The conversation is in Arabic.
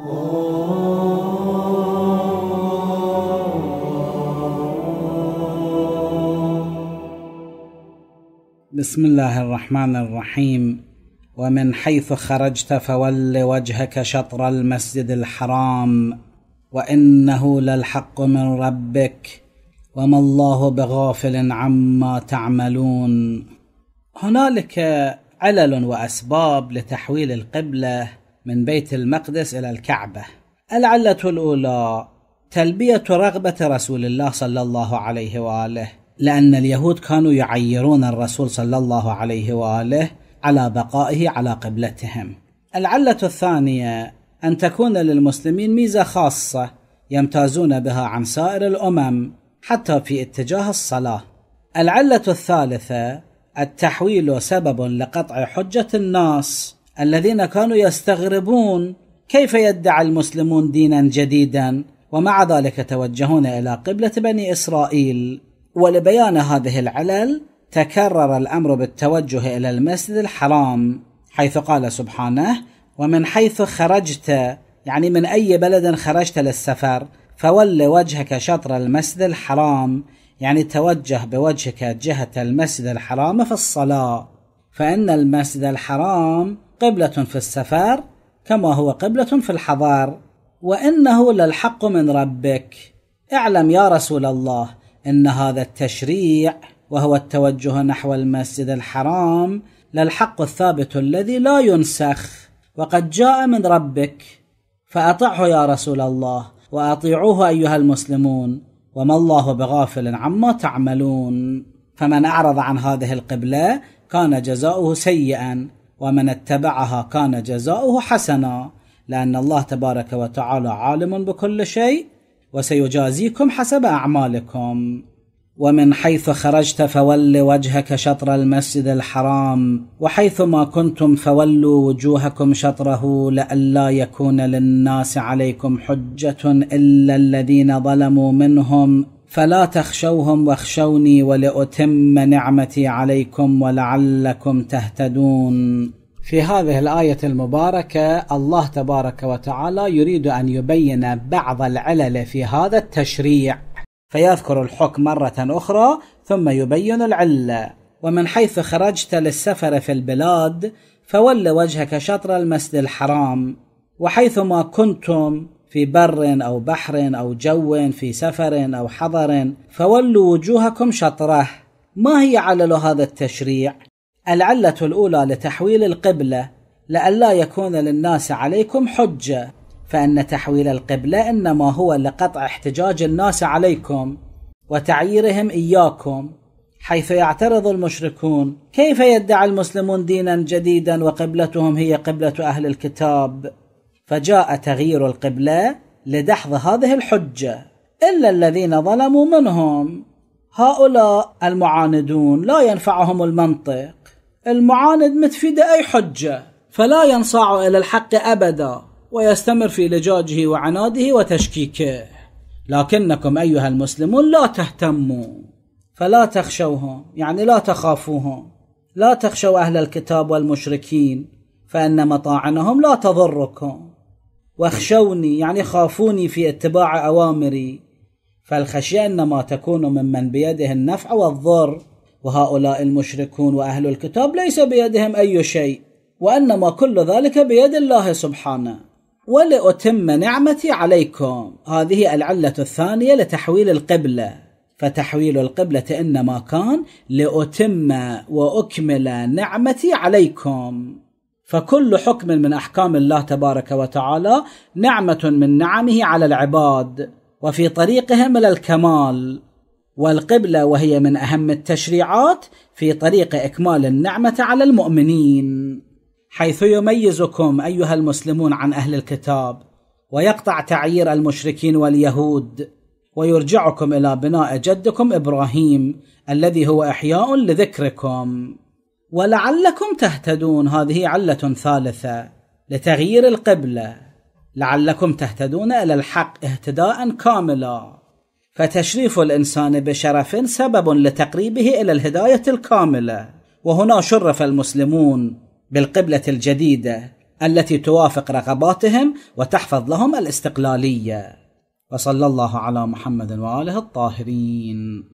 بسم الله الرحمن الرحيم ومن حيث خرجت فول وجهك شطر المسجد الحرام وانه للحق من ربك وما الله بغافل عما تعملون هنالك علل واسباب لتحويل القبله من بيت المقدس إلى الكعبة العلة الأولى تلبية رغبة رسول الله صلى الله عليه وآله لأن اليهود كانوا يعيرون الرسول صلى الله عليه وآله على بقائه على قبلتهم العلة الثانية أن تكون للمسلمين ميزة خاصة يمتازون بها عن سائر الأمم حتى في اتجاه الصلاة العلة الثالثة التحويل سبب لقطع حجة الناس الذين كانوا يستغربون كيف يدعي المسلمون دينا جديدا ومع ذلك توجهون الى قبله بني اسرائيل ولبيان هذه العلل تكرر الامر بالتوجه الى المسجد الحرام حيث قال سبحانه ومن حيث خرجت يعني من اي بلد خرجت للسفر فول وجهك شطر المسجد الحرام يعني توجه بوجهك جهه المسجد الحرام في الصلاه فان المسجد الحرام قبلة في السفر كما هو قبلة في الحضار وإنه للحق من ربك اعلم يا رسول الله إن هذا التشريع وهو التوجه نحو المسجد الحرام للحق الثابت الذي لا ينسخ وقد جاء من ربك فأطعه يا رسول الله وأطيعوه أيها المسلمون وما الله بغافل عما تعملون فمن أعرض عن هذه القبلة كان جزاؤه سيئا ومن اتبعها كان جزاؤه حسنا لأن الله تبارك وتعالى عالم بكل شيء وسيجازيكم حسب أعمالكم ومن حيث خرجت فول وجهك شطر المسجد الحرام وحيث ما كنتم فولوا وجوهكم شطره لئلا يكون للناس عليكم حجة إلا الذين ظلموا منهم فلا تخشوهم واخشوني ولاتم نعمتي عليكم ولعلكم تهتدون في هذه الايه المباركه الله تبارك وتعالى يريد ان يبين بعض العلل في هذا التشريع فيذكر الحكم مره اخرى ثم يبين العله ومن حيث خرجت للسفر في البلاد فول وجهك شطر المسجد الحرام وحيثما كنتم في بر او بحر او جو في سفر او حضر فولوا وجوهكم شطره ما هي علل هذا التشريع العله الاولى لتحويل القبله لئلا يكون للناس عليكم حجه فان تحويل القبله انما هو لقطع احتجاج الناس عليكم وتعييرهم اياكم حيث يعترض المشركون كيف يدعي المسلمون دينا جديدا وقبلتهم هي قبله اهل الكتاب فجاء تغيير القبلة لدحض هذه الحجة إلا الذين ظلموا منهم هؤلاء المعاندون لا ينفعهم المنطق المعاند متفيدة أي حجة فلا ينصاع إلى الحق أبدا ويستمر في لجاجه وعناده وتشكيكه لكنكم أيها المسلمون لا تهتموا فلا تخشوهم يعني لا تخافوهم لا تخشوا أهل الكتاب والمشركين فإن مطاعنهم لا تضركم واخشوني يعني خافوني في اتباع أوامري فالخشية إنما تكون ممن بيده النفع والضر وهؤلاء المشركون وأهل الكتاب ليس بيدهم أي شيء وإنما كل ذلك بيد الله سبحانه ولأتم نعمتي عليكم هذه العلة الثانية لتحويل القبلة فتحويل القبلة إنما كان لأتم وأكمل نعمتي عليكم فكل حكم من احكام الله تبارك وتعالى نعمه من نعمه على العباد وفي طريقهم الى الكمال والقبله وهي من اهم التشريعات في طريق اكمال النعمه على المؤمنين حيث يميزكم ايها المسلمون عن اهل الكتاب ويقطع تعيير المشركين واليهود ويرجعكم الى بناء جدكم ابراهيم الذي هو احياء لذكركم ولعلكم تهتدون هذه علة ثالثة لتغيير القبلة لعلكم تهتدون إلى الحق اهتداء كاملا فتشريف الإنسان بشرف سبب لتقريبه إلى الهداية الكاملة وهنا شرف المسلمون بالقبلة الجديدة التي توافق رغباتهم وتحفظ لهم الاستقلالية وصلى الله على محمد وآله الطاهرين